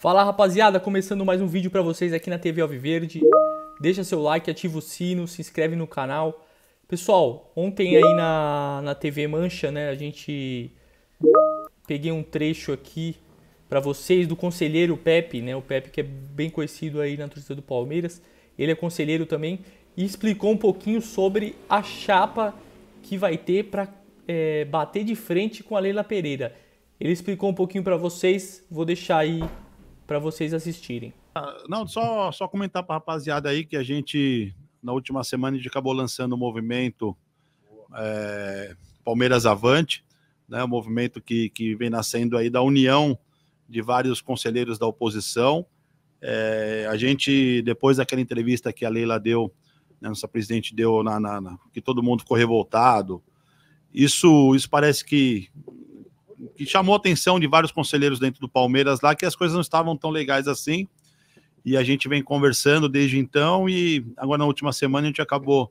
Fala rapaziada, começando mais um vídeo para vocês aqui na TV Alviverde. Deixa seu like, ativa o sino, se inscreve no canal. Pessoal, ontem aí na, na TV Mancha, né, a gente peguei um trecho aqui para vocês do conselheiro Pepe, né, o Pepe que é bem conhecido aí na torcida do Palmeiras. Ele é conselheiro também e explicou um pouquinho sobre a chapa que vai ter para é, bater de frente com a Leila Pereira. Ele explicou um pouquinho para vocês, vou deixar aí para vocês assistirem. Ah, não, só, só comentar para a rapaziada aí que a gente, na última semana, a gente acabou lançando o movimento é, Palmeiras Avante, né, um movimento que, que vem nascendo aí da união de vários conselheiros da oposição. É, a gente, depois daquela entrevista que a Leila deu, né, nossa presidente deu, na, na, na, que todo mundo ficou revoltado, isso, isso parece que que chamou a atenção de vários conselheiros dentro do Palmeiras lá, que as coisas não estavam tão legais assim. E a gente vem conversando desde então, e agora na última semana a gente acabou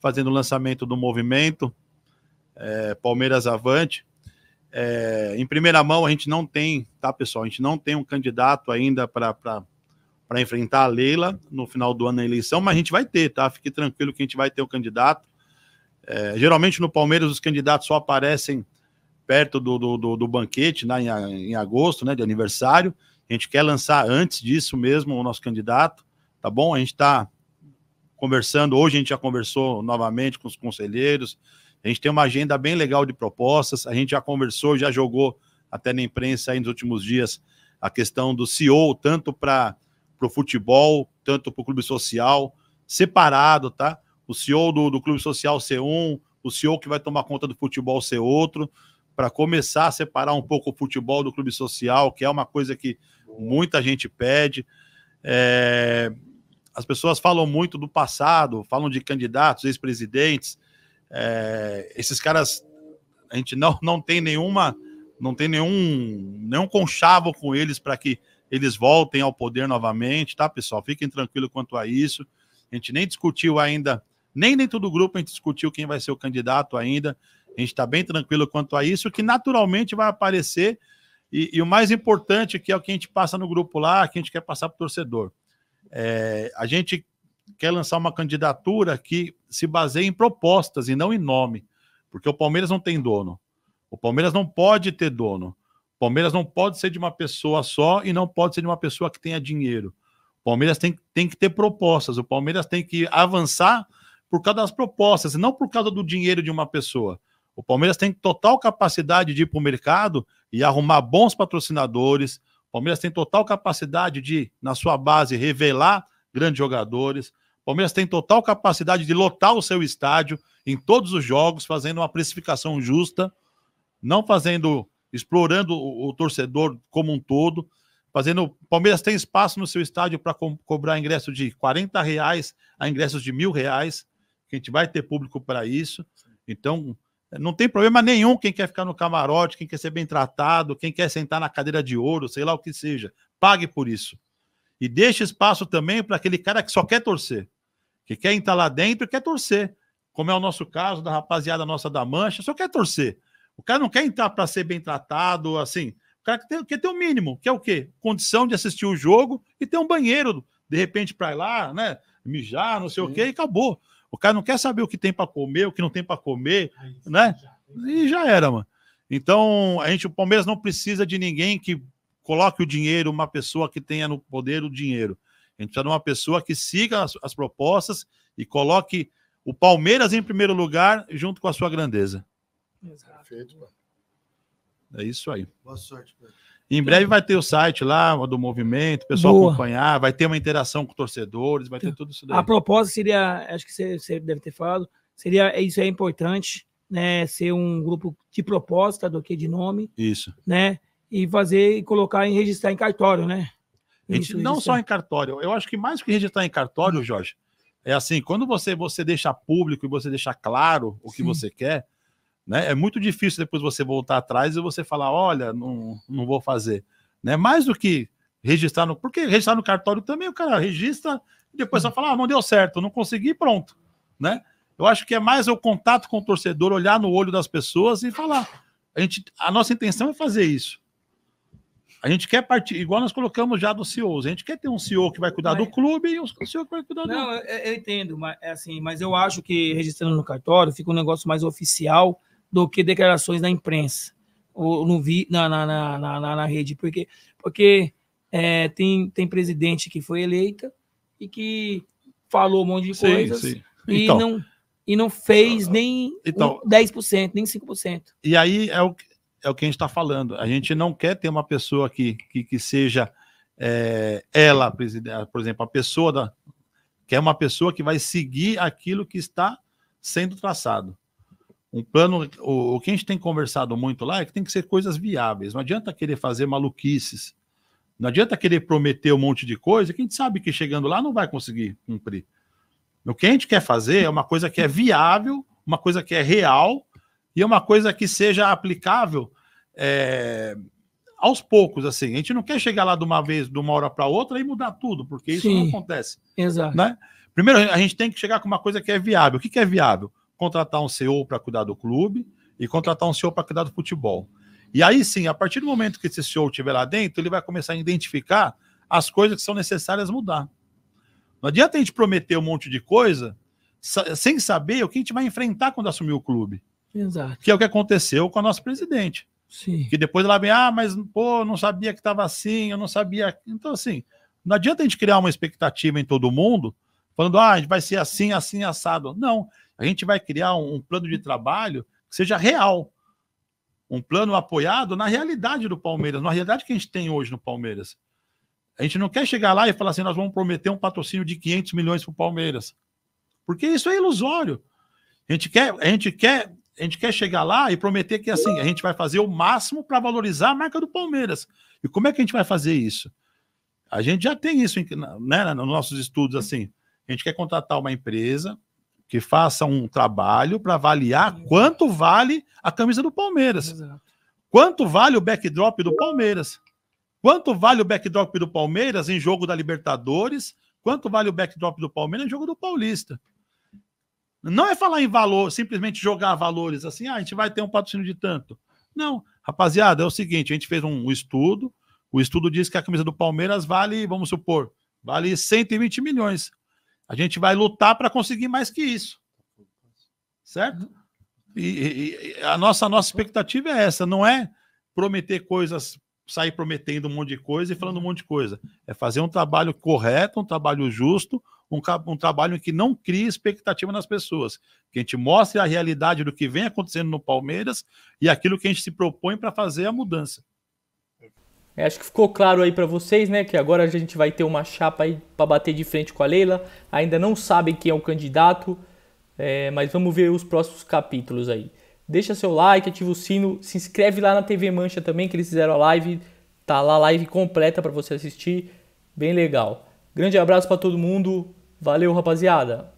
fazendo o lançamento do movimento é, Palmeiras Avante. É, em primeira mão, a gente não tem, tá, pessoal? A gente não tem um candidato ainda para enfrentar a Leila no final do ano na eleição, mas a gente vai ter, tá? Fique tranquilo que a gente vai ter o um candidato. É, geralmente no Palmeiras, os candidatos só aparecem perto do, do, do, do banquete, né, em, em, agosto, né, de aniversário. A gente quer lançar antes disso mesmo o nosso candidato, tá bom? A gente está conversando, hoje a gente já conversou novamente com os conselheiros, a gente tem uma agenda bem legal de propostas, a gente já conversou, já jogou até na imprensa aí nos últimos dias a questão do CEO, tanto para o futebol, tanto para o clube social, separado, tá? O CEO do, do clube social ser um, o CEO que vai tomar conta do futebol ser outro para começar a separar um pouco o futebol do clube social, que é uma coisa que muita gente pede. É, as pessoas falam muito do passado, falam de candidatos, ex-presidentes. É, esses caras, a gente não, não tem nenhuma, não tem nenhum, nenhum conchavo com eles para que eles voltem ao poder novamente, tá, pessoal? Fiquem tranquilos quanto a isso. A gente nem discutiu ainda, nem dentro do grupo a gente discutiu quem vai ser o candidato ainda. A gente está bem tranquilo quanto a isso, que naturalmente vai aparecer. E, e, o mais importante, que é o que a gente passa no grupo lá, que a gente quer passar para o torcedor. É, a gente quer lançar uma candidatura que se baseie em propostas e não em nome, porque o Palmeiras não tem dono. O Palmeiras não pode ter dono. O Palmeiras não pode ser de uma pessoa só e não pode ser de uma pessoa que tenha dinheiro. O Palmeiras tem, tem que ter propostas. O Palmeiras tem que avançar por causa das propostas, e não por causa do dinheiro de uma pessoa. O Palmeiras tem total capacidade de ir para o mercado e arrumar bons patrocinadores. O Palmeiras tem total capacidade de, na sua base, revelar grandes jogadores. O Palmeiras tem total capacidade de lotar o seu estádio em todos os jogos, fazendo uma precificação justa, não fazendo, explorando o, o torcedor como um todo fazendo. O Palmeiras tem espaço no seu estádio para co cobrar ingresso de 40 reais a ingressos de mil reais. a gente vai ter público para isso. Então, não tem problema nenhum quem quer ficar no camarote, quem quer ser bem tratado, quem quer sentar na cadeira de ouro, sei lá o que seja. Pague por isso. E deixe espaço também para aquele cara que só quer torcer, que quer entrar lá dentro e quer torcer. Como é o nosso caso da rapaziada nossa da Mancha, só quer torcer. O cara não quer entrar para ser bem tratado, assim. O cara quer ter, quer ter o um mínimo, que é o quê? Condição de assistir o jogo e ter um banheiro, de repente, para ir lá, né? Mijar, não sei Sim. o quê, e acabou. O cara não quer saber o que tem para comer, o que não tem para comer, né? E já era, mano. Então, a gente, o Palmeiras não precisa de ninguém que coloque o dinheiro, uma pessoa que tenha no poder o dinheiro. A gente precisa de uma pessoa que siga as, as propostas e coloque o Palmeiras em primeiro lugar junto com a sua grandeza. Exato. Perfeito, mano. É isso aí. Boa sorte, Pedro. Em breve vai ter o site lá do movimento, o pessoal Boa. acompanhar, vai ter uma interação com torcedores, vai ter tudo isso daí. A proposta seria, acho que você, deve ter falado, seria é isso é importante, né? Ser um grupo de proposta do que de nome. Isso. Né? E fazer e colocar e registrar em cartório, né? Gente, não registrar. só é. em cartório. Eu acho que mais que registrar em cartório, uhum. Jorge, é assim, quando você, você deixa público e você deixa claro o que Sim. você quer, né? É muito difícil depois você voltar atrás e você falar, olha, não, não vou fazer. Né? Mais do que registrar no. Porque registrar no cartório também, o cara registra e depois só fala, ah, não deu certo, não consegui, pronto. Né? Eu acho que é mais o contato com o torcedor, olhar no olho das pessoas e falar. A, gente, a nossa intenção é fazer isso. A gente quer partir, igual nós colocamos já do CEO, a gente quer ter um CEO que vai cuidar mas... do clube e um CEO que vai cuidar não, do. Não, eu, eu, entendo, mas é assim, mas eu acho que registrando no cartório fica um negócio mais oficial do que declarações na imprensa ou no vi, na, na, na, na, na rede, porque, porque é, tem, tem presidente que foi eleita e que falou um monte de sim, coisas sim. e então. não e não fez nem então, um 10%, nem 5%. E aí é o, é o que a gente está falando. A gente não quer ter uma pessoa que, que seja é, ela, por exemplo, a pessoa da. que é uma pessoa que vai seguir aquilo que está sendo traçado. Um plano, o, o que a gente tem conversado muito lá é que tem que ser coisas viáveis. Não adianta querer fazer maluquices. Não adianta querer prometer um monte de coisa que a gente sabe que chegando lá não vai conseguir cumprir. O que a gente quer fazer é uma coisa que é viável, uma coisa que é real e uma coisa que seja aplicável é, aos poucos. Assim, a gente não quer chegar lá de uma vez, de uma hora para outra e mudar tudo, porque isso Sim, não acontece. Exato. Né? Primeiro, a gente tem que chegar com uma coisa que é viável. O que, que é viável? contratar um CEO para cuidar do clube e contratar um CEO para cuidar do futebol. E aí sim, a partir do momento que esse CEO estiver lá dentro, ele vai começar a identificar as coisas que são necessárias mudar. Não adianta a gente prometer um monte de coisa sem saber o que a gente vai enfrentar quando assumir o clube. Exato. Que é o que aconteceu com a nossa presidente. Sim. Que depois ela vem, ah, mas pô, não sabia que estava assim, eu não sabia. Então, assim, não adianta a gente criar uma expectativa em todo mundo, falando, ah, a gente vai ser assim, assim, assado. Não. A gente vai criar um, um plano de trabalho que seja real. Um plano apoiado na realidade do Palmeiras, na realidade que a gente tem hoje no Palmeiras. A gente não quer chegar lá e falar assim, nós vamos prometer um patrocínio de 500 milhões para o Palmeiras. Porque isso é ilusório. A gente quer, a gente quer, a gente quer chegar lá e prometer que assim, a gente vai fazer o máximo para valorizar a marca do Palmeiras. E como é que a gente vai fazer isso? A gente já tem isso né, nos nossos estudos assim. A gente quer contratar uma empresa que faça um trabalho para avaliar Exato. quanto vale a camisa do Palmeiras. Exato. Quanto vale o backdrop do Palmeiras? Quanto vale o backdrop do Palmeiras em jogo da Libertadores? Quanto vale o backdrop do Palmeiras em jogo do Paulista? Não é falar em valor, simplesmente jogar valores assim, ah, a gente vai ter um patrocínio de tanto. Não, rapaziada, é o seguinte, a gente fez um estudo, o estudo diz que a camisa do Palmeiras vale, vamos supor, vale 120 milhões. A gente vai lutar para conseguir mais que isso. Certo? E, e, a nossa, nossa expectativa é essa, não é prometer coisas, sair prometendo um monte de coisa e falando um monte de coisa. É fazer um trabalho correto, um trabalho justo, um, um trabalho que não crie expectativa nas pessoas. Que a gente mostre a realidade do que vem acontecendo no Palmeiras e aquilo que a gente se propõe para fazer a mudança. É, acho que ficou claro aí para vocês, né, que agora a gente vai ter uma chapa aí para bater de frente com a Leila. Ainda não sabem quem é o candidato, é, mas vamos ver os próximos capítulos aí. Deixa seu like, ativa o sino, se inscreve lá na TV Mancha também, que eles fizeram a live, tá lá a live completa para você assistir, bem legal. Grande abraço para todo mundo, valeu rapaziada.